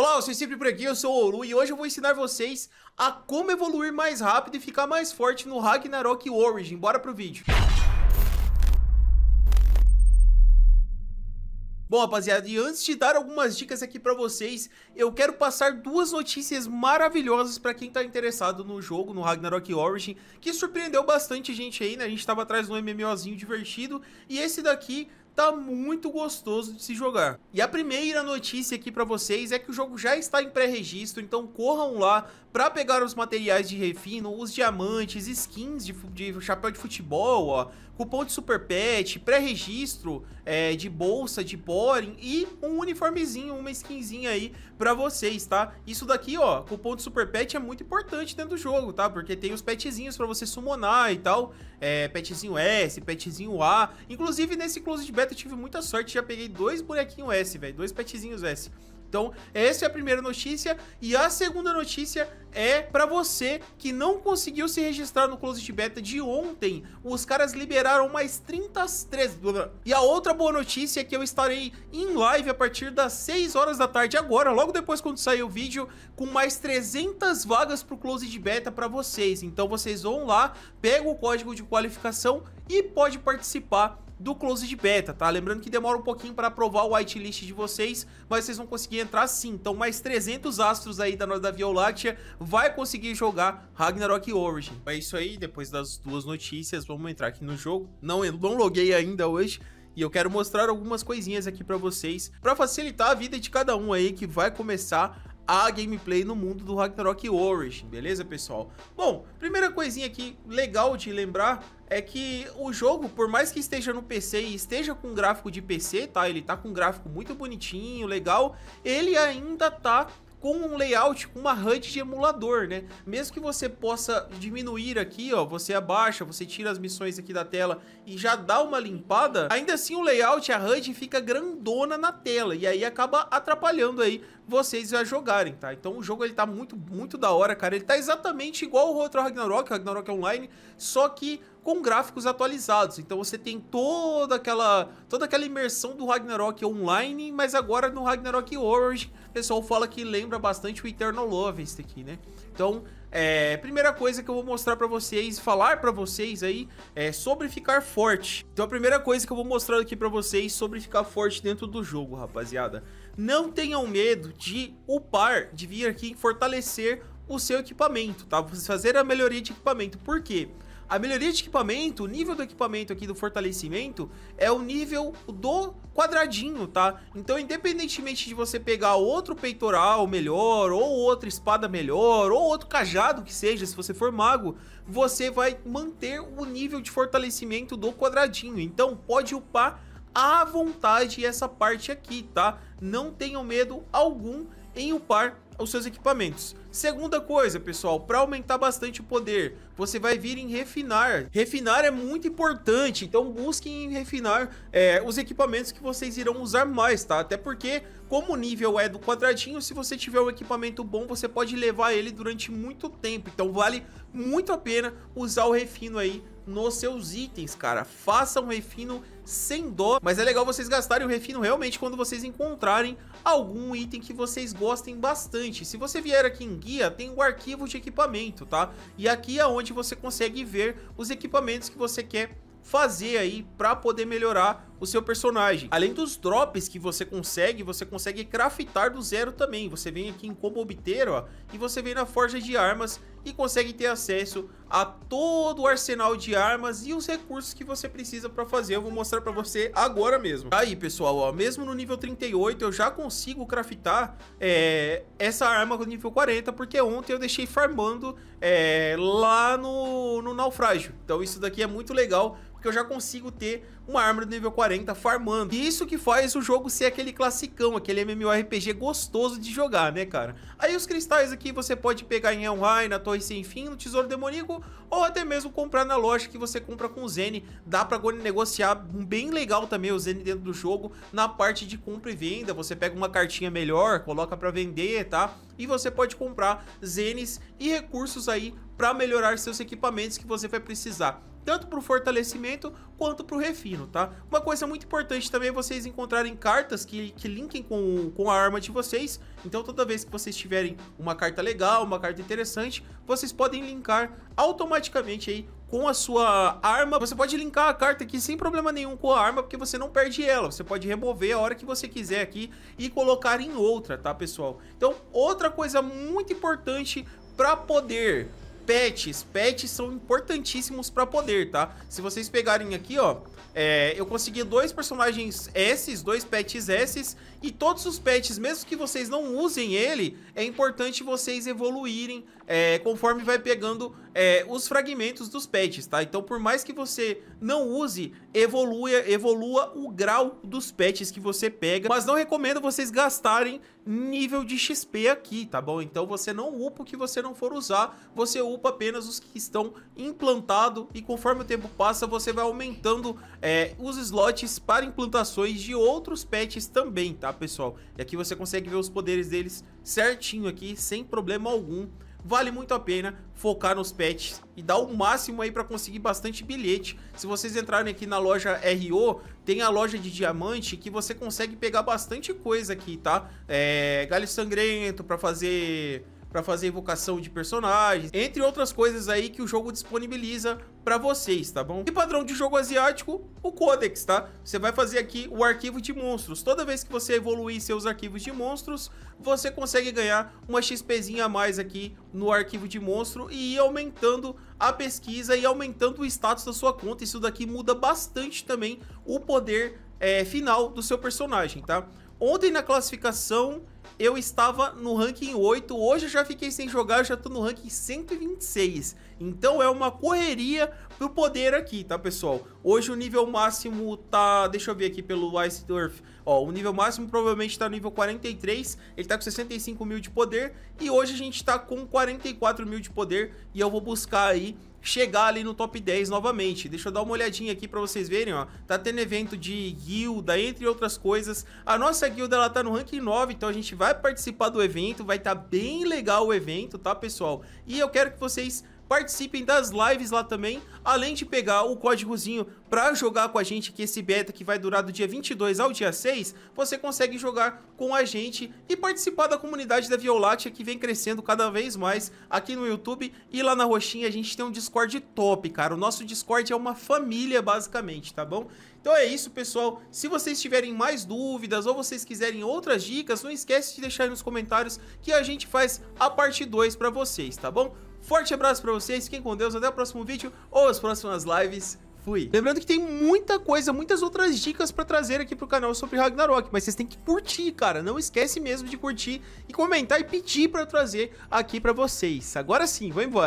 Olá, eu sou sempre por aqui, eu sou o Oru e hoje eu vou ensinar vocês a como evoluir mais rápido e ficar mais forte no Ragnarok Origin. Bora pro vídeo. Bom, rapaziada, e antes de dar algumas dicas aqui pra vocês, eu quero passar duas notícias maravilhosas pra quem tá interessado no jogo, no Ragnarok Origin, que surpreendeu bastante gente aí, né? A gente tava atrás de um MMOzinho divertido, e esse daqui tá muito gostoso de se jogar. E a primeira notícia aqui para vocês é que o jogo já está em pré-registro, então corram lá para pegar os materiais de refino, os diamantes, skins de, de chapéu de futebol, ó, cupom de super pet, pré-registro é, de bolsa, de boring e um uniformezinho, uma skinzinha aí para vocês, tá? Isso daqui, ó, cupom de super pet é muito importante dentro do jogo, tá? Porque tem os petzinhos para você summonar e tal, é, petzinho S, petzinho A, inclusive nesse close de beta tive muita sorte, já peguei dois bonequinhos S, velho, dois petzinhos S. Então, essa é a primeira notícia. E a segunda notícia é para você que não conseguiu se registrar no Closet Beta de ontem. Os caras liberaram mais 30 E a outra boa notícia é que eu estarei em live a partir das 6 horas da tarde agora, logo depois quando sair o vídeo, com mais 300 vagas pro Closet Beta para vocês. Então, vocês vão lá, pegam o código de qualificação e pode participar do Closed Beta, tá? Lembrando que demora um pouquinho para aprovar o whitelist de vocês, mas vocês vão conseguir entrar sim. Então mais 300 astros aí da nossa da Via Láctea vai conseguir jogar Ragnarok Origin. É isso aí, depois das duas notícias, vamos entrar aqui no jogo. Não, eu não loguei ainda hoje, e eu quero mostrar algumas coisinhas aqui para vocês para facilitar a vida de cada um aí que vai começar a gameplay no mundo do Ragnarok Origin, beleza, pessoal? Bom, primeira coisinha aqui legal de lembrar é que o jogo, por mais que esteja no PC e esteja com gráfico de PC, tá? Ele tá com gráfico muito bonitinho, legal, ele ainda tá com um layout, com uma HUD de emulador, né? Mesmo que você possa diminuir aqui, ó, você abaixa, você tira as missões aqui da tela e já dá uma limpada, ainda assim o layout, a HUD fica grandona na tela e aí acaba atrapalhando aí vocês já jogarem, tá? Então o jogo ele tá muito, muito da hora, cara. Ele tá exatamente igual o outro Ragnarok, Ragnarok Online, só que com gráficos atualizados. Então você tem toda aquela toda aquela imersão do Ragnarok Online, mas agora no Ragnarok Origin, o pessoal fala que lembra bastante o Eternal Love esse aqui, né? Então, é, primeira coisa que eu vou mostrar para vocês, falar para vocês aí, é sobre ficar forte. Então a primeira coisa que eu vou mostrar aqui para vocês sobre ficar forte dentro do jogo, rapaziada não tenham medo de upar, de vir aqui fortalecer o seu equipamento, tá? Você fazer a melhoria de equipamento. Por quê? A melhoria de equipamento, o nível do equipamento aqui do fortalecimento é o nível do quadradinho, tá? Então, independentemente de você pegar outro peitoral melhor, ou outra espada melhor, ou outro cajado que seja, se você for mago, você vai manter o nível de fortalecimento do quadradinho. Então, pode upar à vontade essa parte aqui, tá? Não tenham medo algum em upar os seus equipamentos. Segunda coisa, pessoal, para aumentar bastante o poder, você vai vir em refinar. Refinar é muito importante, então busquem refinar é, os equipamentos que vocês irão usar mais, tá? Até porque, como o nível é do quadradinho, se você tiver um equipamento bom, você pode levar ele durante muito tempo. Então vale muito a pena usar o refino aí nos seus itens, cara. Faça um refino sem dó, mas é legal vocês gastarem o refino realmente quando vocês encontrarem algum item que vocês gostem bastante. Se você vier aqui em guia, tem o arquivo de equipamento, tá? E aqui é onde você consegue ver os equipamentos que você quer fazer aí para poder melhorar o seu personagem. Além dos drops que você consegue, você consegue craftar do zero também. Você vem aqui em como obter, ó, e você vem na forja de armas e consegue ter acesso a todo o arsenal de armas e os recursos que você precisa para fazer. Eu vou mostrar para você agora mesmo. Aí, pessoal, ó, mesmo no nível 38, eu já consigo craftar é, essa arma do nível 40, porque ontem eu deixei farmando é, lá no, no naufrágio. Então isso daqui é muito legal, porque eu já consigo ter uma arma do nível 40 farmando. E isso que faz o jogo ser aquele classicão, aquele MMORPG gostoso de jogar, né, cara? Aí os cristais aqui você pode pegar em online na Torre Sem Fim, no Tesouro Demoníaco, ou até mesmo comprar na loja que você compra com o Zene. Dá pra negociar bem legal também o Zene dentro do jogo, na parte de compra e venda. Você pega uma cartinha melhor, coloca pra vender, tá? E você pode comprar Zenes e recursos aí para melhorar seus equipamentos que você vai precisar tanto para o fortalecimento quanto para o refino, tá? Uma coisa muito importante também é vocês encontrarem cartas que, que linkem com, com a arma de vocês, então toda vez que vocês tiverem uma carta legal, uma carta interessante, vocês podem linkar automaticamente aí com a sua arma, você pode linkar a carta aqui sem problema nenhum com a arma, porque você não perde ela, você pode remover a hora que você quiser aqui e colocar em outra, tá pessoal? Então, outra coisa muito importante para poder pets. Pets são importantíssimos para poder, tá? Se vocês pegarem aqui, ó, é, eu consegui dois personagens S, dois pets S, e todos os pets, mesmo que vocês não usem ele, é importante vocês evoluírem é, conforme vai pegando é, os fragmentos dos pets, tá? Então, por mais que você não use, evolua, evolua o grau dos pets que você pega, mas não recomendo vocês gastarem nível de XP aqui, tá bom? Então você não upa o que você não for usar, você upa apenas os que estão implantados e conforme o tempo passa você vai aumentando é, os slots para implantações de outros pets também, tá pessoal? E aqui você consegue ver os poderes deles certinho aqui, sem problema algum vale muito a pena focar nos pets e dar o máximo aí para conseguir bastante bilhete. Se vocês entrarem aqui na loja RO, tem a loja de diamante que você consegue pegar bastante coisa aqui, tá? É, galho sangrento para fazer para fazer evocação de personagens, entre outras coisas aí que o jogo disponibiliza para vocês, tá bom? E padrão de jogo asiático, o Codex, tá? Você vai fazer aqui o arquivo de monstros. Toda vez que você evoluir seus arquivos de monstros, você consegue ganhar uma XPzinha a mais aqui no arquivo de monstro e ir aumentando a pesquisa e aumentando o status da sua conta. Isso daqui muda bastante também o poder é, final do seu personagem, tá? Ontem na classificação eu estava no ranking 8, hoje eu já fiquei sem jogar, eu já tô no ranking 126. Então é uma correria pro poder aqui, tá pessoal? Hoje o nível máximo tá, deixa eu ver aqui pelo Ice Dwarf. Ó, o nível máximo provavelmente tá no nível 43, ele tá com 65 mil de poder, e hoje a gente tá com 44 mil de poder, e eu vou buscar aí chegar ali no top 10 novamente. Deixa eu dar uma olhadinha aqui para vocês verem, ó. Tá tendo evento de guilda, entre outras coisas. A nossa guilda, ela tá no ranking 9, então a gente vai participar do evento, vai estar tá bem legal o evento, tá, pessoal? E eu quero que vocês participem das lives lá também, além de pegar o códigozinho para jogar com a gente, que esse beta que vai durar do dia 22 ao dia 6, você consegue jogar com a gente e participar da comunidade da Violatia que vem crescendo cada vez mais aqui no YouTube e lá na Roxinha a gente tem um Discord top, cara. O nosso Discord é uma família basicamente, tá bom? Então é isso, pessoal. Se vocês tiverem mais dúvidas ou vocês quiserem outras dicas, não esquece de deixar aí nos comentários que a gente faz a parte 2 para vocês, tá bom? Forte abraço pra vocês, fiquem com Deus, até o próximo vídeo ou as próximas lives. Fui. Lembrando que tem muita coisa, muitas outras dicas pra trazer aqui pro canal sobre Ragnarok, mas vocês têm que curtir, cara. Não esquece mesmo de curtir e comentar e pedir pra eu trazer aqui pra vocês. Agora sim, vou embora.